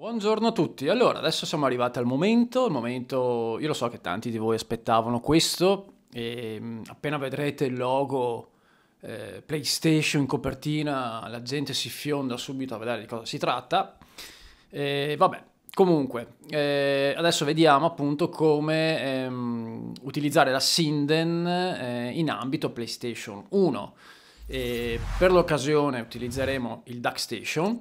Buongiorno a tutti, allora adesso siamo arrivati al momento, il momento, io lo so che tanti di voi aspettavano questo, e mm, appena vedrete il logo eh, PlayStation in copertina la gente si fionda subito a vedere di cosa si tratta, e vabbè, comunque eh, adesso vediamo appunto come ehm, utilizzare la Sinden eh, in ambito PlayStation 1. E per l'occasione utilizzeremo il DuckStation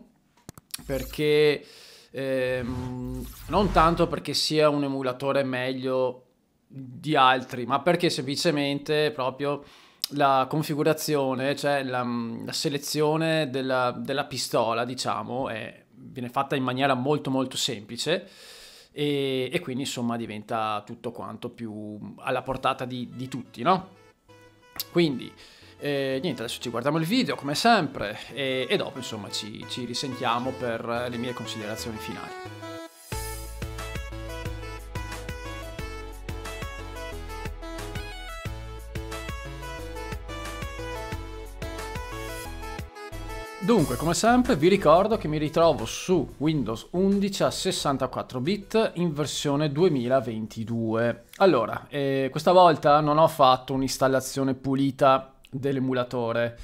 perché eh, non tanto perché sia un emulatore meglio di altri, ma perché semplicemente proprio la configurazione, cioè la, mm, la selezione della, della, pistola, diciamo, è, viene fatta in maniera molto molto semplice e, e, quindi insomma diventa tutto quanto più alla portata di, di tutti, no? Quindi e niente, adesso ci guardiamo il video come sempre e, e dopo insomma ci, ci risentiamo per le mie considerazioni finali. Dunque, come sempre, vi ricordo che mi ritrovo su Windows 11 a 64 bit in versione 2022. Allora, eh, questa volta non ho fatto un'installazione pulita dell'emulatore.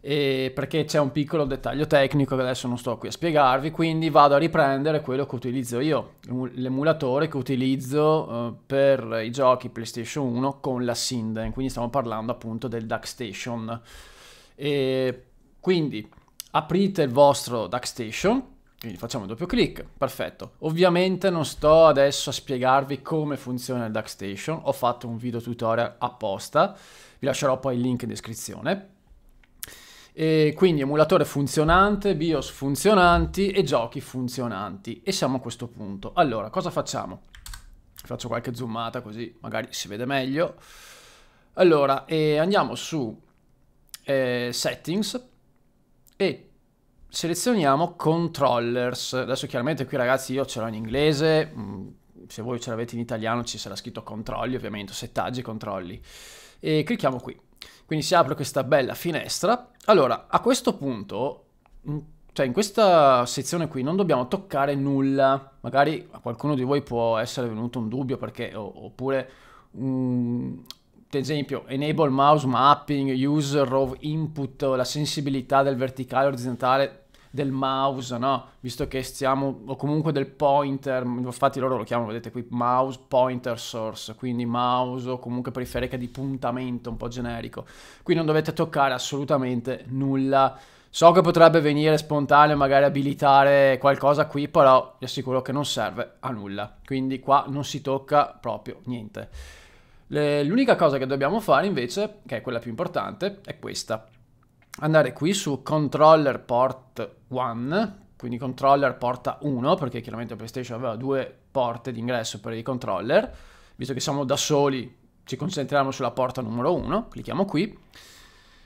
E perché c'è un piccolo dettaglio tecnico che adesso non sto qui a spiegarvi, quindi vado a riprendere quello che utilizzo io, l'emulatore che utilizzo eh, per i giochi PlayStation 1 con la Sinden, quindi stiamo parlando appunto del DuckStation. E quindi aprite il vostro DuckStation, quindi facciamo il doppio clic, perfetto. Ovviamente non sto adesso a spiegarvi come funziona il DuckStation, ho fatto un video tutorial apposta vi lascerò poi il link in descrizione. E quindi emulatore funzionante, BIOS funzionanti e giochi funzionanti. E siamo a questo punto. Allora, cosa facciamo? Faccio qualche zoomata così magari si vede meglio. Allora, eh, andiamo su eh, Settings e selezioniamo Controllers. Adesso chiaramente qui ragazzi io ce l'ho in inglese, mm, se voi ce l'avete in italiano ci sarà scritto controlli, ovviamente, settaggi, controlli e clicchiamo qui. Quindi si apre questa bella finestra. Allora, a questo punto, mm, cioè in questa sezione qui non dobbiamo toccare nulla. Magari a qualcuno di voi può essere venuto un dubbio perché, oppure... Um, mm, ad esempio enable mouse mapping, use row input, la sensibilità del verticale orizzontale, del mouse, no? Visto che stiamo, o comunque del pointer, infatti loro lo chiamano, vedete qui, mouse pointer source, quindi mouse o comunque periferica di puntamento, un po' generico. Qui non dovete toccare assolutamente nulla. So che potrebbe venire spontaneo magari abilitare qualcosa qui, però vi assicuro che non serve a nulla. Quindi qua non si tocca proprio niente. L'unica cosa che dobbiamo fare invece, che è quella più importante, è questa andare qui su controller port 1, quindi controller porta 1, perché chiaramente PlayStation aveva due porte d'ingresso per i controller, visto che siamo da soli ci concentriamo sulla porta numero 1, clicchiamo qui,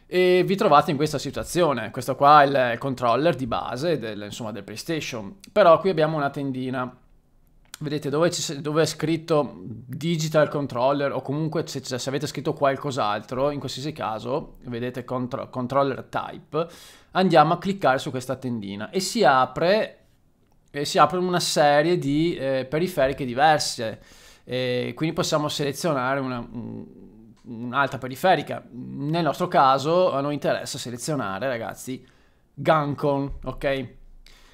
e vi trovate in questa situazione, questo qua è il controller di base del, insomma, del PlayStation, però qui abbiamo una tendina, vedete dove, dove, è scritto digital controller o comunque se, se avete scritto qualcos'altro, in qualsiasi caso, vedete contro, controller type, andiamo a cliccare su questa tendina e si apre, e si apre una serie di eh, periferiche diverse. E quindi possiamo selezionare una, un'altra periferica. Nel nostro caso a noi interessa selezionare, ragazzi, Guncon, ok?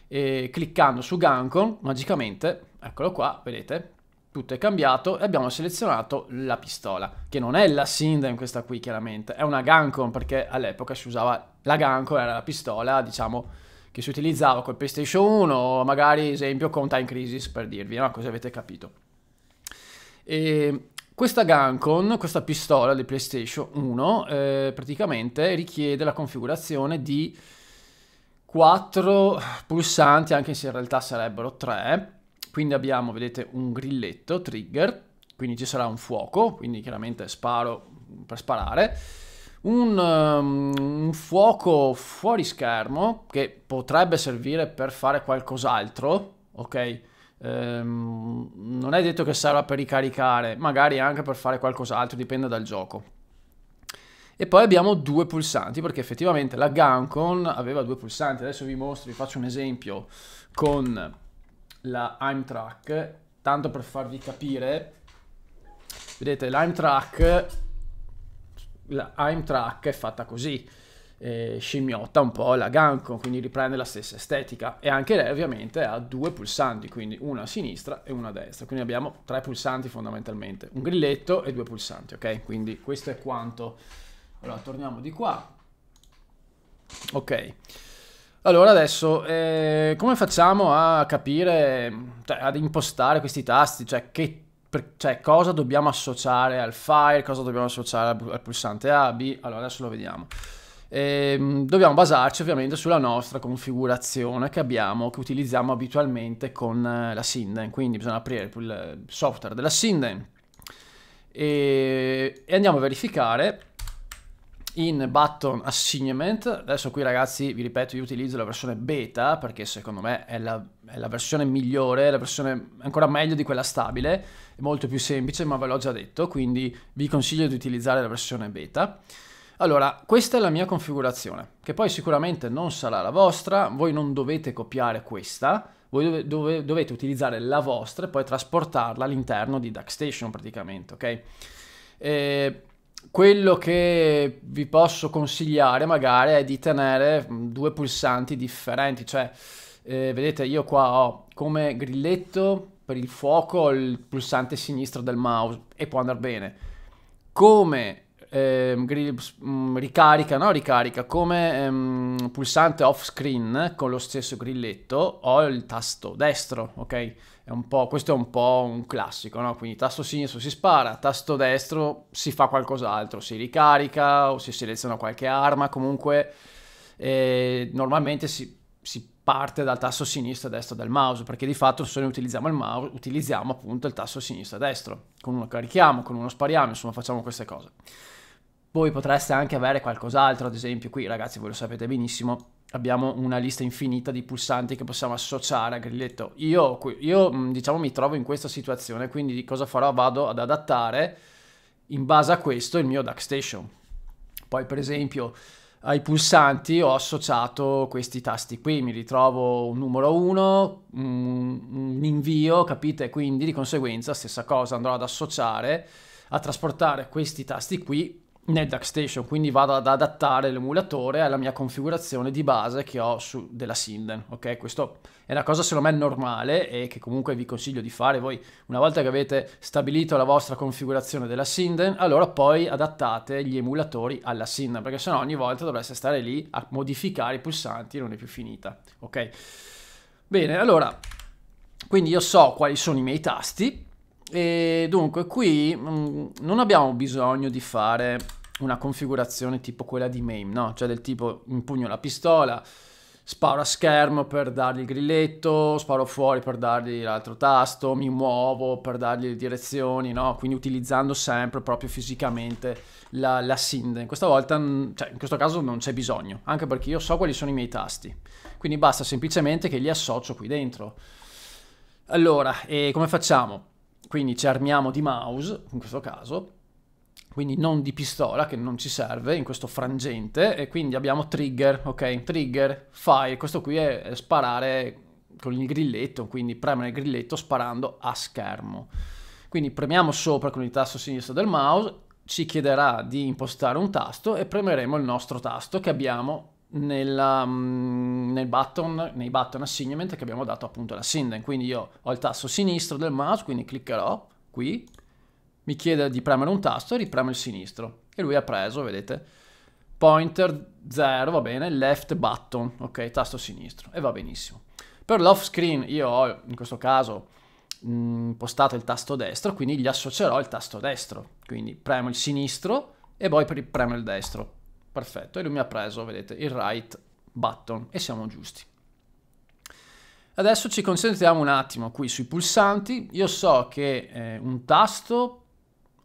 e cliccando su Gancon, magicamente, eccolo qua, vedete, tutto è cambiato e abbiamo selezionato la pistola, che non è la Sinden questa qui chiaramente, è una Gancon perché all'epoca si usava la Gancon, era la pistola diciamo che si utilizzava col PlayStation 1 o magari esempio con Time Crisis per dirvi, no? Cosa avete capito. E questa Gancon, questa pistola di PlayStation 1, eh, praticamente richiede la configurazione di 4 pulsanti, anche se in realtà sarebbero 3. Quindi abbiamo, vedete, un grilletto, trigger, quindi ci sarà un fuoco, quindi chiaramente sparo per sparare. Un, um, un, fuoco fuori schermo che potrebbe servire per fare qualcos'altro, ok? Ehm, non è detto che serva per ricaricare, magari anche per fare qualcos'altro, dipende dal gioco. E poi abbiamo due pulsanti, perché effettivamente la Guncon aveva due pulsanti. Adesso vi mostro, vi faccio un esempio con la I'm Track, tanto per farvi capire. Vedete, l'I'm Track, la I'm Track è fatta così, eh, scimmiotta un po' la Guncon, quindi riprende la stessa estetica. E anche lei ovviamente ha due pulsanti, quindi una a sinistra e una a destra. Quindi abbiamo tre pulsanti fondamentalmente, un grilletto e due pulsanti, ok? Quindi questo è quanto allora, torniamo di qua. Ok. Allora adesso, eh, come facciamo a capire, cioè, ad impostare questi tasti? Cioè, che, per, cioè, cosa dobbiamo associare al file, cosa dobbiamo associare al, al pulsante A, B? Allora, adesso lo vediamo. E, ehm, dobbiamo basarci ovviamente sulla nostra configurazione che abbiamo, che utilizziamo abitualmente con eh, la Sinden, quindi bisogna aprire il software della Sinden e, e andiamo a verificare in button assignment. Adesso qui ragazzi, vi ripeto, io utilizzo la versione beta perché secondo me è la, è la versione migliore, la versione ancora meglio di quella stabile, è molto più semplice ma ve l'ho già detto, quindi vi consiglio di utilizzare la versione beta. Allora, questa è la mia configurazione, che poi sicuramente non sarà la vostra, voi non dovete copiare questa, voi dove, dove, dovete utilizzare la vostra e poi trasportarla all'interno di DuckStation praticamente, ok? E eh, quello che vi posso consigliare magari è di tenere mm, due pulsanti differenti, cioè eh, vedete io qua ho come grilletto per il fuoco il pulsante sinistro del mouse e può andare bene. Come eh, ricarica, no ricarica, come ehm, pulsante off screen con lo stesso grilletto ho il tasto destro, ok? È questo è un po' un classico, no? Quindi tasto sinistro si spara, tasto destro si fa qualcos'altro, si ricarica o si seleziona qualche arma, comunque eh, normalmente si, si parte dal tasto sinistro e destro del mouse, perché di fatto se noi utilizziamo il mouse, utilizziamo appunto il tasto sinistro e destro, con uno carichiamo, con uno spariamo, insomma facciamo queste cose. Voi potreste anche avere qualcos'altro, ad esempio qui ragazzi voi lo sapete benissimo, abbiamo una lista infinita di pulsanti che possiamo associare a grilletto. Io, io diciamo mi trovo in questa situazione, quindi cosa farò? Vado ad adattare in base a questo il mio DuckStation. Poi per esempio ai pulsanti ho associato questi tasti qui, mi ritrovo un numero 1, un invio, capite? Quindi di conseguenza stessa cosa andrò ad associare, a trasportare questi tasti qui nel DuckStation, quindi vado ad adattare l'emulatore alla mia configurazione di base che ho su, della Sinden, ok? Questo è una cosa secondo me normale e che comunque vi consiglio di fare voi una volta che avete stabilito la vostra configurazione della Sinden, allora poi adattate gli emulatori alla Sinden, perché sennò ogni volta dovreste stare lì a modificare i pulsanti e non è più finita, ok? Bene, allora, quindi io so quali sono i miei tasti, e dunque qui mh, mm, non abbiamo bisogno di fare una configurazione tipo quella di MAME, no? Cioè del tipo impugno la pistola, sparo a schermo per dargli il grilletto, sparo fuori per dargli l'altro tasto, mi muovo per dargli le direzioni, no? Quindi utilizzando sempre proprio fisicamente la, la SIND. Questa volta, cioè in questo caso non c'è bisogno, anche perché io so quali sono i miei tasti. Quindi basta semplicemente che li associo qui dentro. Allora, e come facciamo? Quindi ci armiamo di mouse, in questo caso, quindi non di pistola che non ci serve in questo frangente e quindi abbiamo trigger, ok, trigger, fire, questo qui è, è sparare con il grilletto, quindi premere il grilletto sparando a schermo. Quindi premiamo sopra con il tasto sinistro del mouse, ci chiederà di impostare un tasto e premeremo il nostro tasto che abbiamo nella, mm, nel button, nei button assignment che abbiamo dato appunto alla Sinden. Quindi io ho il tasto sinistro del mouse, quindi cliccherò qui, mi chiede di premere un tasto e ripremo il sinistro. E lui ha preso, vedete, pointer 0, va bene, left button, ok, tasto sinistro, e va benissimo. Per l'off screen io ho, in questo caso, mh, mm, postato il tasto destro, quindi gli associerò il tasto destro. Quindi premo il sinistro e poi premo il destro. Perfetto, e lui mi ha preso, vedete, il right button, e siamo giusti. Adesso ci concentriamo un attimo qui sui pulsanti. Io so che eh, un tasto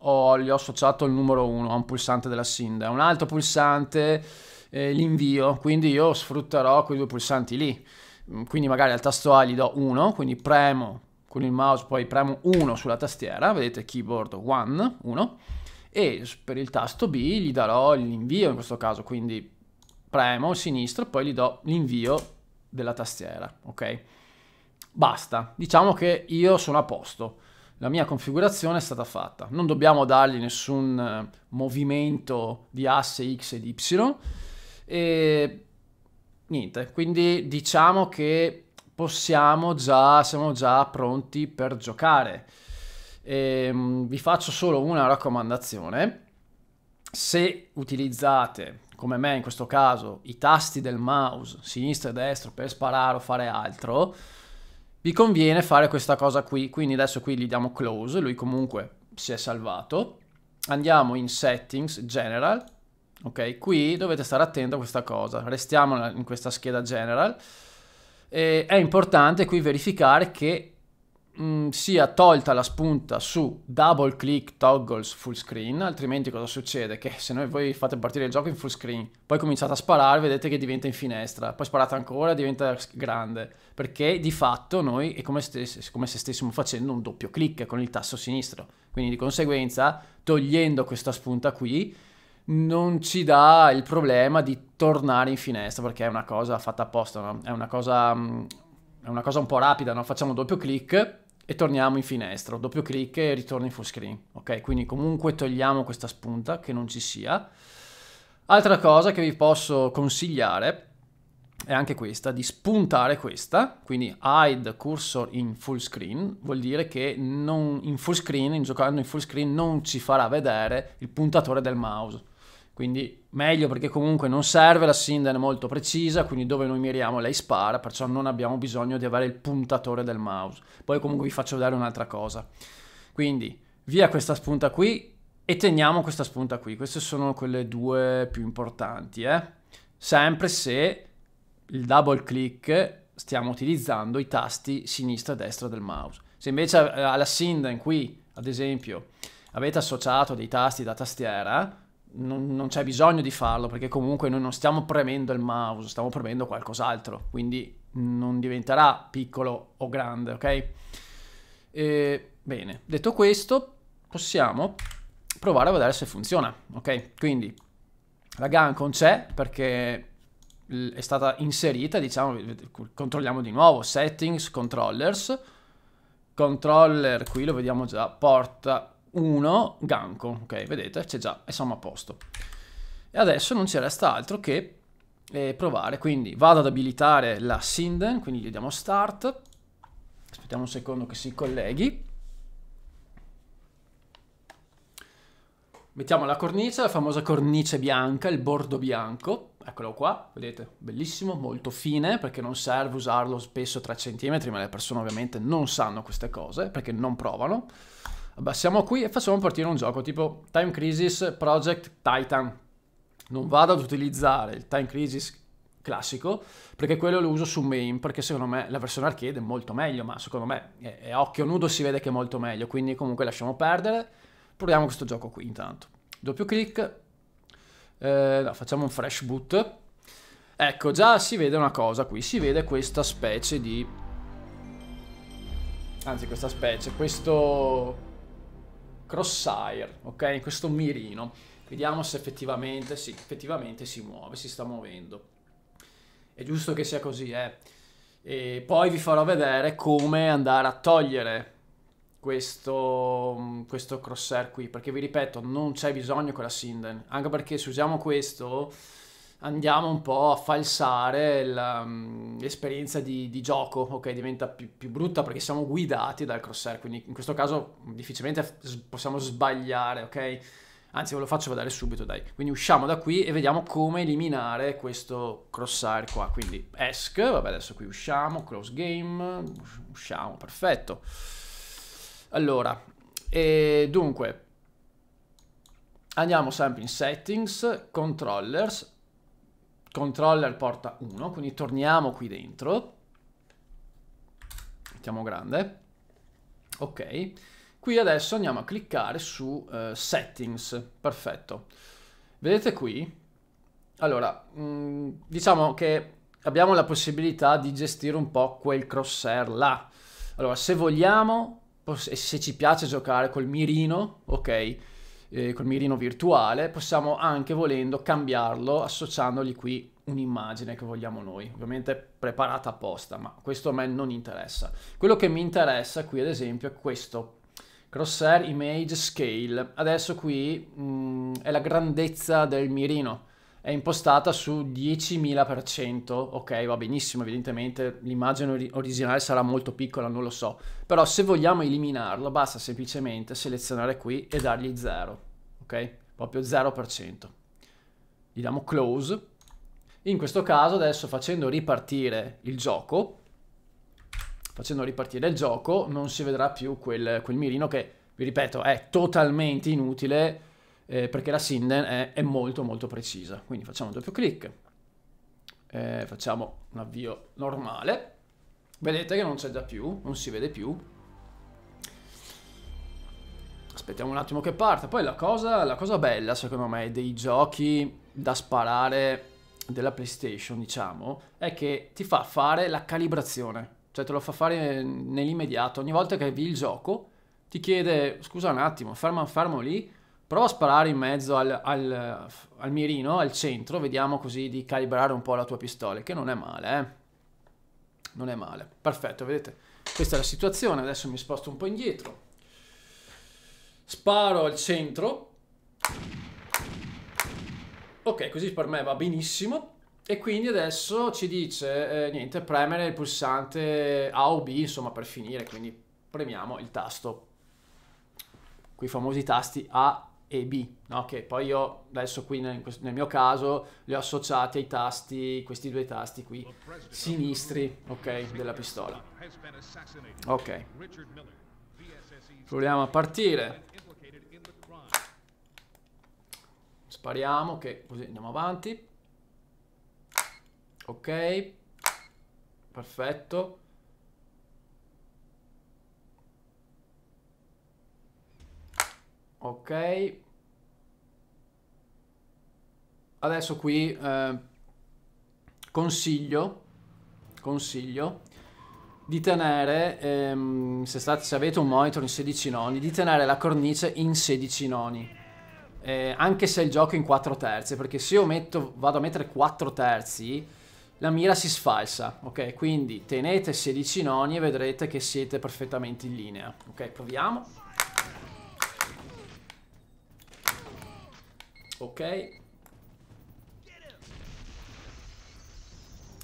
ho, gli ho associato il numero 1 a un pulsante della Sinda, a un altro pulsante eh, l'invio, quindi io sfrutterò quei due pulsanti lì. Mm, quindi magari al tasto A gli do 1, quindi premo con il mouse, poi premo 1 sulla tastiera, vedete keyboard 1, 1, e per il tasto B gli darò l'invio in questo caso, quindi premo sinistro, poi gli do l'invio della tastiera, ok? Basta, diciamo che io sono a posto la mia configurazione è stata fatta. Non dobbiamo dargli nessun eh, movimento di asse X ed Y e niente, quindi diciamo che possiamo già, siamo già pronti per giocare. E, ehm, vi faccio solo una raccomandazione. Se utilizzate, come me in questo caso, i tasti del mouse sinistra e destra per sparare o fare altro, vi conviene fare questa cosa qui, quindi adesso qui gli diamo close, lui comunque si è salvato, andiamo in settings, general, ok, qui dovete stare attenti a questa cosa, restiamo in questa scheda general, e è importante qui verificare che mh, mm, sia tolta la spunta su double click toggles full screen, altrimenti cosa succede? Che se noi voi fate partire il gioco in full screen, poi cominciate a sparare, vedete che diventa in finestra, poi sparate ancora, diventa grande, perché di fatto noi è come, stess- come se stessimo facendo un doppio click con il tasto sinistro, quindi di conseguenza togliendo questa spunta qui non ci dà il problema di tornare in finestra perché è una cosa fatta apposta, no? è, una cosa, mm, è una cosa un po' rapida, no? facciamo un doppio click, e torniamo in finestra, doppio clic e ritorno in full screen, ok? Quindi comunque togliamo questa spunta che non ci sia. Altra cosa che vi posso consigliare è anche questa, di spuntare questa, quindi hide cursor in full screen, vuol dire che non, in full screen, in giocando in full screen non ci farà vedere il puntatore del mouse. Quindi meglio perché comunque non serve, la Sinden è molto precisa, quindi dove noi miriamo lei spara, perciò non abbiamo bisogno di avere il puntatore del mouse. Poi comunque vi faccio vedere un'altra cosa. Quindi via questa spunta qui e teniamo questa spunta qui. Queste sono quelle due più importanti. Eh? Sempre se il double click stiamo utilizzando i tasti sinistra e destra del mouse. Se invece alla Sinden qui, ad esempio, avete associato dei tasti da tastiera, non, non c'è bisogno di farlo perché comunque noi non stiamo premendo il mouse, stiamo premendo qualcos'altro, quindi non diventerà piccolo o grande, ok? E, bene, detto questo possiamo provare a vedere se funziona, ok? Quindi la gun con c'è perché è stata inserita, diciamo, controlliamo di nuovo, settings, controllers, controller qui lo vediamo già, porta 1 Ganco, ok, vedete, c'è già, e siamo a posto. E adesso non ci resta altro che eh, provare, quindi vado ad abilitare la Sinden, quindi gli diamo Start, aspettiamo un secondo che si colleghi. Mettiamo la cornice, la famosa cornice bianca, il bordo bianco, eccolo qua, vedete, bellissimo, molto fine, perché non serve usarlo spesso 3 cm, ma le persone ovviamente non sanno queste cose, perché non provano abbassiamo qui e facciamo partire un gioco tipo Time Crisis Project Titan. Non vado ad utilizzare il Time Crisis classico, perché quello lo uso su main, perché secondo me la versione arcade è molto meglio, ma secondo me è, a occhio nudo si vede che è molto meglio, quindi comunque lasciamo perdere, proviamo questo gioco qui intanto. Doppio clic, eh, no, facciamo un fresh boot, ecco già si vede una cosa qui, si vede questa specie di... anzi questa specie, questo Crosshair, ok? Questo mirino. Vediamo se effettivamente, sì, effettivamente si muove, si sta muovendo. È giusto che sia così, eh. E poi vi farò vedere come andare a togliere questo, questo crosshair qui, perché vi ripeto, non c'è bisogno con la Sinden, anche perché se usiamo questo andiamo un po' a falsare um, l'esperienza di, di, gioco, ok? Diventa più, più, brutta perché siamo guidati dal crosshair, quindi in questo caso difficilmente possiamo sbagliare, ok? Anzi, ve lo faccio vedere subito, dai. Quindi usciamo da qui e vediamo come eliminare questo crosshair qua. Quindi ESC, vabbè adesso qui usciamo, close game, usciamo, perfetto. Allora, e dunque, andiamo sempre in settings, controllers, controller porta 1, quindi torniamo qui dentro. Mettiamo grande. Ok. Qui adesso andiamo a cliccare su uh, settings, perfetto. Vedete qui? Allora, mh, mm, diciamo che abbiamo la possibilità di gestire un po' quel crosshair là. Allora, se vogliamo, se ci piace giocare col mirino, ok, eh, col mirino virtuale, possiamo anche volendo cambiarlo associandogli qui un'immagine che vogliamo noi, ovviamente preparata apposta, ma questo a me non interessa. Quello che mi interessa qui ad esempio è questo Crosshair Image Scale. Adesso qui mh, mm, è la grandezza del mirino è impostata su 10.000%, ok va benissimo, evidentemente l'immagine or originale sarà molto piccola, non lo so, però se vogliamo eliminarlo basta semplicemente selezionare qui e dargli 0 ok? Proprio 0%. Gli diamo close. In questo caso adesso facendo ripartire il gioco, facendo ripartire il gioco non si vedrà più quel, quel mirino che, vi ripeto, è totalmente inutile eh, perché la Sinden è, è, molto molto precisa. Quindi facciamo un doppio clic, eh, facciamo un avvio normale, vedete che non c'è già più, non si vede più, Aspettiamo un attimo che parte. Poi la cosa, la cosa bella, secondo me, dei giochi da sparare della PlayStation, diciamo, è che ti fa fare la calibrazione. Cioè te lo fa fare nell'immediato. Ogni volta che avvii il gioco ti chiede, scusa un attimo, fermo, fermo lì, prova a sparare in mezzo al, al, al, mirino, al centro, vediamo così di calibrare un po' la tua pistola, che non è male, eh? Non è male. Perfetto, vedete? Questa è la situazione, adesso mi sposto un po' indietro. Sparo al centro. Ok, così per me va benissimo. E quindi adesso ci dice, eh, niente, premere il pulsante A o B, insomma, per finire. Quindi premiamo il tasto. Quei famosi tasti A e B, no? che poi io adesso qui nel, nel, mio caso li ho associati ai tasti, questi due tasti qui, sinistri, ok, della pistola. Ok. Proviamo a partire. spariamo che così andiamo avanti ok perfetto ok adesso qui eh, consiglio consiglio di tenere ehm, se, state, se avete un monitor in 16 noni di tenere la cornice in 16 noni eh, anche se il gioco è in 4 terzi, perché se io metto, vado a mettere 4 terzi, la mira si sfalsa, ok? Quindi tenete 16 noni e vedrete che siete perfettamente in linea. Ok, proviamo. Ok.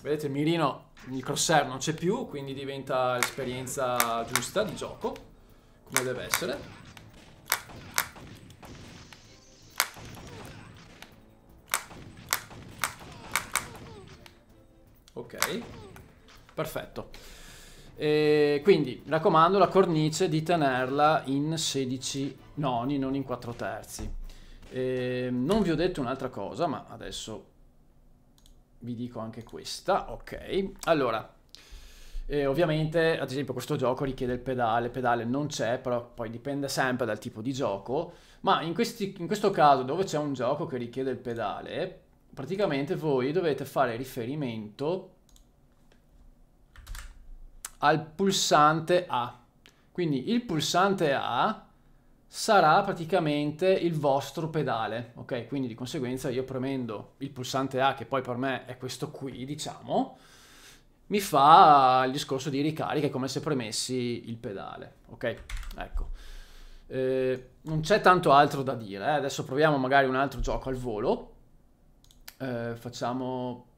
Vedete, il mirino, il crosshair non c'è più, quindi diventa l'esperienza giusta di gioco, come deve essere. ok. Perfetto. E eh, quindi raccomando la cornice di tenerla in 16 noni, non in 4 terzi. E ehm, non vi ho detto un'altra cosa, ma adesso vi dico anche questa. Ok, allora, e eh, ovviamente, ad esempio, questo gioco richiede il pedale, il pedale non c'è, però poi dipende sempre dal tipo di gioco. Ma in, questi, in questo caso, dove c'è un gioco che richiede il pedale, praticamente voi dovete fare riferimento al pulsante A. Quindi il pulsante A sarà praticamente il vostro pedale, ok? Quindi di conseguenza io premendo il pulsante A, che poi per me è questo qui, diciamo, mi fa il discorso di ricarica come se premessi il pedale, ok? Ecco. Eh, non c'è tanto altro da dire, eh? adesso proviamo magari un altro gioco al volo. Eh, facciamo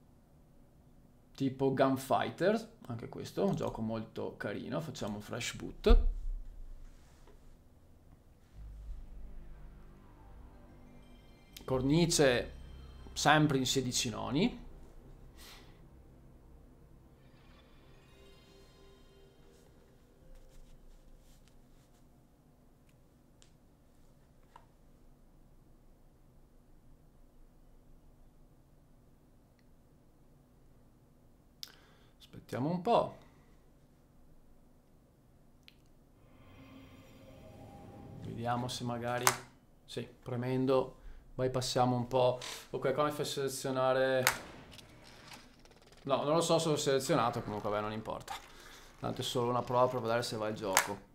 tipo Gunfighters, anche questo, un gioco molto carino, facciamo un fresh boot. Cornice sempre in 16 noni. po'. Vediamo se magari... Sì, premendo bypassiamo un po'. Ok, come fai a selezionare... No, non lo so se l'ho selezionato, comunque vabbè, non importa. Tanto è solo una prova per vedere se va il gioco.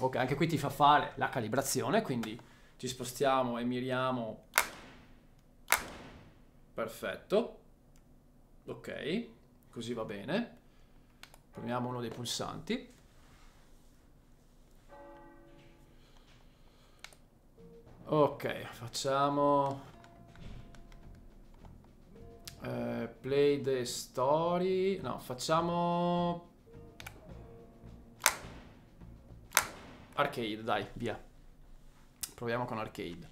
Ok, anche qui ti fa fare la calibrazione, quindi ci spostiamo e miriamo. Perfetto. Ok, così va bene. Proviamo uno dei pulsanti. Ok, facciamo eh, play the story. No, facciamo arcade, dai, via. Proviamo con arcade.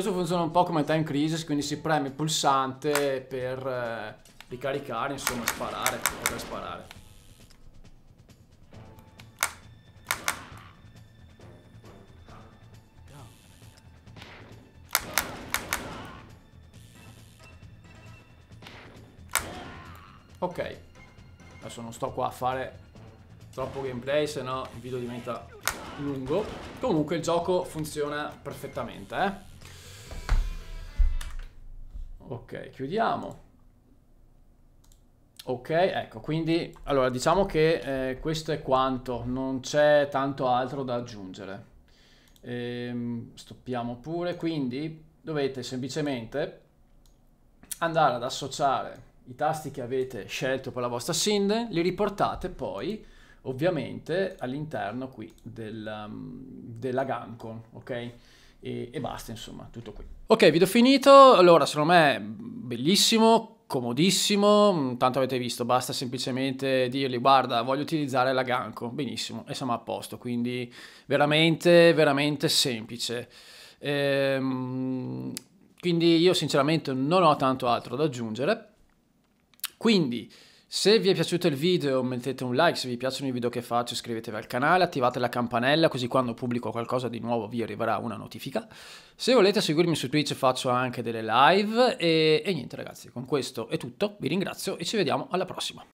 Questo funziona un po' come time crisis, quindi si preme il pulsante per eh, ricaricare, insomma, sparare, poter sparare. Ok, adesso non sto qua a fare troppo gameplay, se no il video diventa lungo. Comunque il gioco funziona perfettamente, eh ok chiudiamo ok ecco quindi allora diciamo che eh, questo è quanto non c'è tanto altro da aggiungere ehm, stoppiamo pure quindi dovete semplicemente andare ad associare i tasti che avete scelto per la vostra SIND li riportate poi ovviamente all'interno qui del, um, mm, della GANCON, ok? e, e basta, insomma, tutto qui. Ok, video finito. Allora, secondo me, bellissimo comodissimo, mm, tanto avete visto, basta semplicemente dirgli guarda voglio utilizzare la Ganco, benissimo e siamo a posto, quindi veramente veramente semplice. Ehm, quindi io sinceramente non ho tanto altro da aggiungere, quindi se vi è piaciuto il video mettete un like, se vi piacciono i video che faccio iscrivetevi al canale, attivate la campanella così quando pubblico qualcosa di nuovo vi arriverà una notifica. Se volete seguirmi su Twitch faccio anche delle live e, e niente ragazzi, con questo è tutto, vi ringrazio e ci vediamo alla prossima.